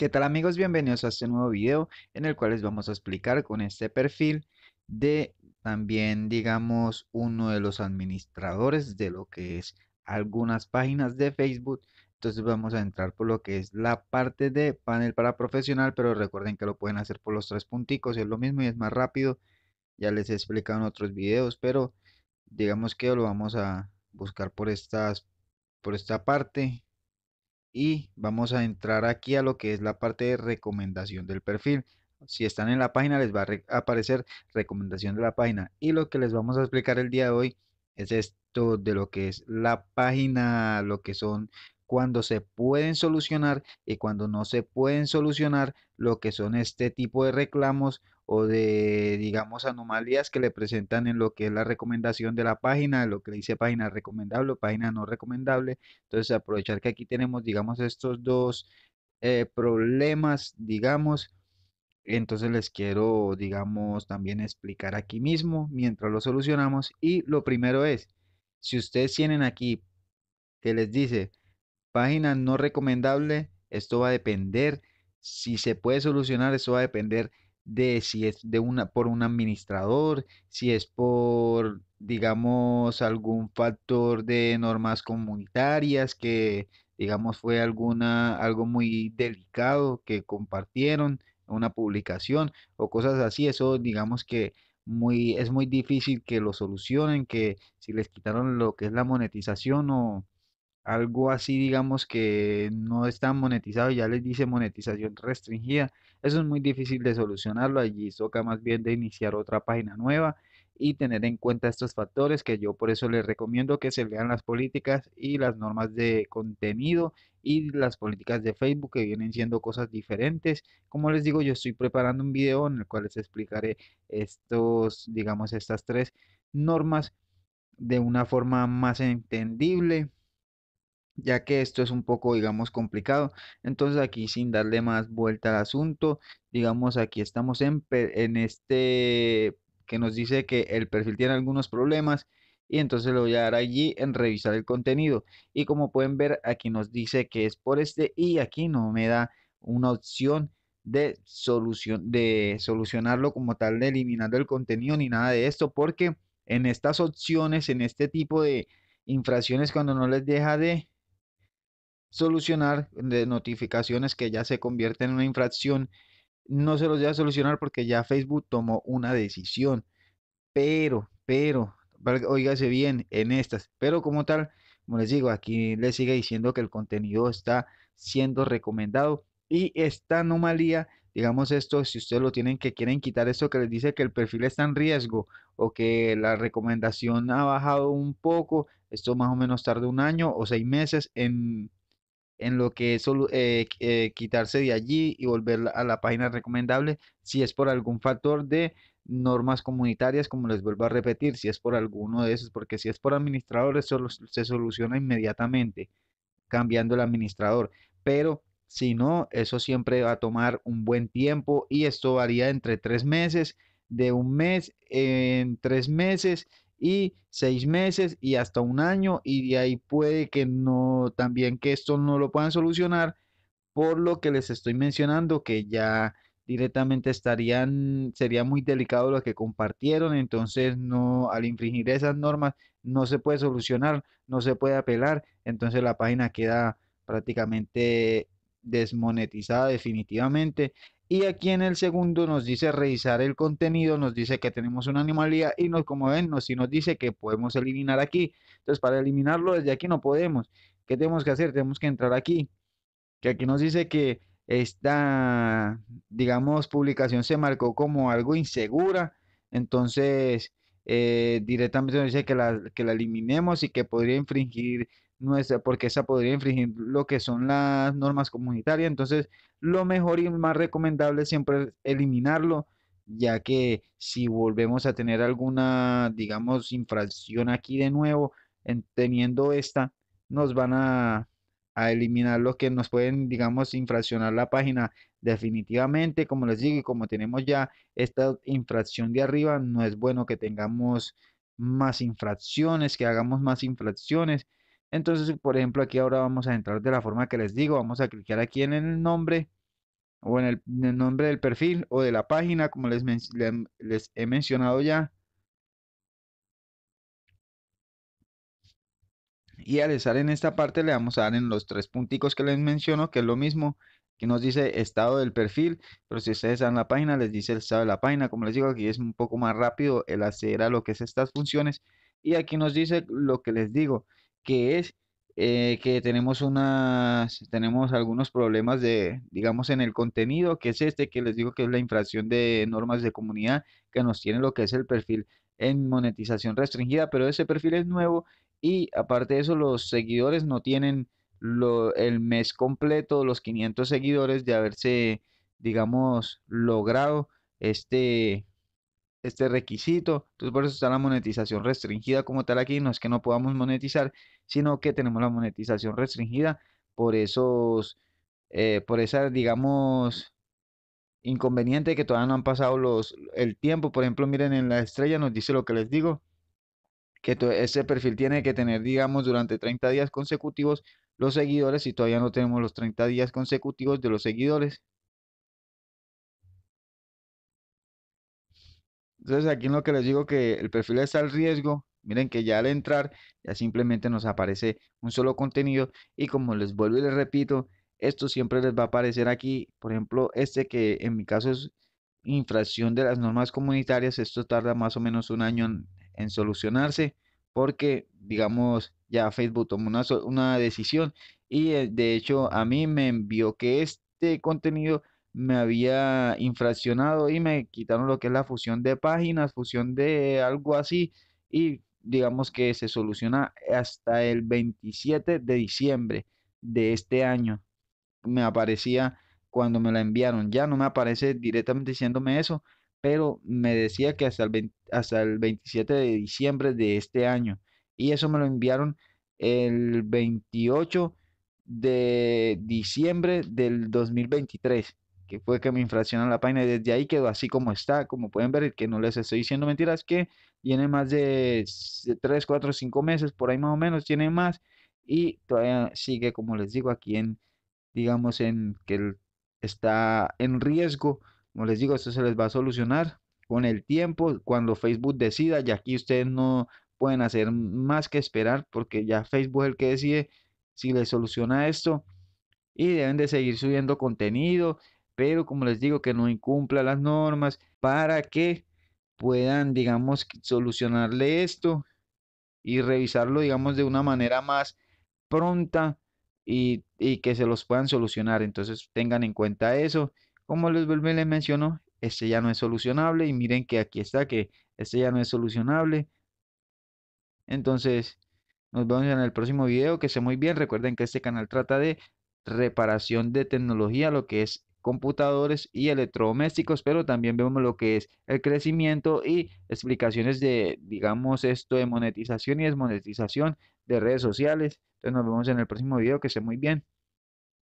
¿Qué tal amigos? Bienvenidos a este nuevo video en el cual les vamos a explicar con este perfil de también digamos uno de los administradores de lo que es algunas páginas de Facebook. Entonces vamos a entrar por lo que es la parte de panel para profesional, pero recuerden que lo pueden hacer por los tres punticos, es lo mismo y es más rápido. Ya les he explicado en otros videos, pero digamos que lo vamos a buscar por, estas, por esta parte y vamos a entrar aquí a lo que es la parte de recomendación del perfil. Si están en la página les va a aparecer recomendación de la página y lo que les vamos a explicar el día de hoy es esto de lo que es la página, lo que son cuando se pueden solucionar y cuando no se pueden solucionar lo que son este tipo de reclamos o de, digamos, anomalías que le presentan en lo que es la recomendación de la página, lo que dice página recomendable o página no recomendable. Entonces, aprovechar que aquí tenemos, digamos, estos dos eh, problemas, digamos. Entonces les quiero, digamos, también explicar aquí mismo mientras lo solucionamos. Y lo primero es, si ustedes tienen aquí que les dice Página no recomendable, esto va a depender, si se puede solucionar, eso va a depender de si es de una, por un administrador, si es por, digamos, algún factor de normas comunitarias que, digamos, fue alguna, algo muy delicado que compartieron una publicación o cosas así, eso digamos que muy, es muy difícil que lo solucionen, que si les quitaron lo que es la monetización o, algo así, digamos, que no está monetizado, ya les dice monetización restringida. Eso es muy difícil de solucionarlo, allí toca más bien de iniciar otra página nueva y tener en cuenta estos factores que yo por eso les recomiendo que se lean las políticas y las normas de contenido y las políticas de Facebook que vienen siendo cosas diferentes. Como les digo, yo estoy preparando un video en el cual les explicaré estos, digamos, estas tres normas de una forma más entendible ya que esto es un poco, digamos, complicado. Entonces aquí sin darle más vuelta al asunto, digamos, aquí estamos en, este que nos dice que el perfil tiene algunos problemas y entonces lo voy a dar allí en revisar el contenido. Y como pueden ver, aquí nos dice que es por este y aquí no me da una opción de, de solucionarlo como tal, de eliminando el contenido ni nada de esto, porque en estas opciones, en este tipo de infracciones, cuando no les deja de solucionar de notificaciones que ya se convierten en una infracción, no se los a solucionar porque ya Facebook tomó una decisión. Pero, pero, oígase bien en estas, pero como tal, como les digo, aquí le sigue diciendo que el contenido está siendo recomendado y esta anomalía, digamos esto, si ustedes lo tienen que quieren quitar esto que les dice que el perfil está en riesgo o que la recomendación ha bajado un poco, esto más o menos tarde un año o seis meses en en lo que es eh, eh, quitarse de allí y volver a la página recomendable si es por algún factor de normas comunitarias, como les vuelvo a repetir, si es por alguno de esos, porque si es por administradores eso se soluciona inmediatamente cambiando el administrador, pero si no, eso siempre va a tomar un buen tiempo y esto varía entre tres meses, de un mes en tres meses y seis meses y hasta un año y de ahí puede que no, también que esto no lo puedan solucionar por lo que les estoy mencionando que ya directamente estarían, sería muy delicado lo que compartieron, entonces no, al infringir esas normas no se puede solucionar, no se puede apelar, entonces la página queda prácticamente desmonetizada definitivamente y aquí en el segundo nos dice revisar el contenido, nos dice que tenemos una anomalía y nos, como ven, nos, nos dice que podemos eliminar aquí. Entonces, para eliminarlo desde aquí no podemos. ¿Qué tenemos que hacer? Tenemos que entrar aquí. Que aquí nos dice que esta, digamos, publicación se marcó como algo insegura. Entonces, eh, directamente nos dice que que la eliminemos y que podría infringir porque esa podría infringir lo que son las normas comunitarias. Entonces, lo mejor y más recomendable siempre es eliminarlo, ya que si volvemos a tener alguna, digamos, infracción aquí de nuevo, teniendo esta, nos van a, eliminar lo que nos pueden, digamos, infraccionar la página definitivamente. Como les digo, como tenemos ya esta infracción de arriba, no es bueno que tengamos más infracciones, que hagamos más infracciones. Entonces, por ejemplo, aquí ahora vamos a entrar de la forma que les digo. Vamos a clicar aquí en el nombre o en el, nombre del perfil o de la página, como les, les he mencionado ya. y al estar en esta parte le vamos a dar en los tres punticos que les menciono, que es lo mismo que nos dice estado del perfil, pero si ustedes están en la página les dice el estado de la página, como les digo aquí es un poco más rápido el acceder a lo que es estas funciones y aquí nos dice lo que les digo, que es eh, que tenemos unas, tenemos algunos problemas de, digamos, en el contenido, que es este que les digo que es la infracción de normas de comunidad, que nos tiene lo que es el perfil en monetización restringida, pero ese perfil es nuevo y aparte de eso los seguidores no tienen el mes completo, los 500 seguidores de haberse, digamos, logrado este este requisito. Entonces por eso está la monetización restringida como tal aquí. No es que no podamos monetizar, sino que tenemos la monetización restringida por esos, eh, por esa, digamos, inconveniente que todavía no han pasado los, el tiempo. Por ejemplo, miren en la estrella nos dice lo que les digo, que ese perfil tiene que tener, digamos, durante 30 días consecutivos los seguidores y todavía no tenemos los 30 días consecutivos de los seguidores. Entonces aquí lo que les digo que el perfil está al riesgo, miren que ya al entrar ya simplemente nos aparece un solo contenido y como les vuelvo y les repito, esto siempre les va a aparecer aquí, por ejemplo este que en mi caso es infracción de las normas comunitarias, esto tarda más o menos un año en, solucionarse porque digamos ya Facebook tomó una, una decisión y eh, de hecho a mí me envió que este contenido me había infraccionado y me quitaron lo que es la fusión de páginas, fusión de algo así y digamos que se soluciona hasta el 27 de diciembre de este año. Me aparecía cuando me la enviaron, ya no me aparece directamente diciéndome eso, pero me decía que hasta el, hasta el 27 de diciembre de este año y eso me lo enviaron el 28 de diciembre del 2023 que fue que me infraccionó la página y desde ahí quedó así como está, como pueden ver, que no les estoy diciendo mentiras, que tiene más de 3, 4, 5 meses, por ahí más o menos, tiene más y todavía sigue, como les digo, aquí en, digamos, en que está en riesgo. Como les digo, esto se les va a solucionar con el tiempo, cuando Facebook decida, y aquí ustedes no pueden hacer más que esperar, porque ya Facebook es el que decide si les soluciona esto. Y deben de seguir subiendo contenido, pero como les digo, que no incumpla las normas para que puedan, digamos, solucionarle esto y revisarlo, digamos, de una manera más pronta y, que se los puedan solucionar. Entonces tengan en cuenta eso. Como les vuelve les este ya no es solucionable y miren que aquí está que este ya no es solucionable. Entonces, nos vemos en el próximo video, que esté muy bien. Recuerden que este canal trata de reparación de tecnología, lo que es computadores y electrodomésticos, pero también vemos lo que es el crecimiento y explicaciones de, digamos, esto de monetización y desmonetización de redes sociales. Entonces nos vemos en el próximo video, que esté muy bien.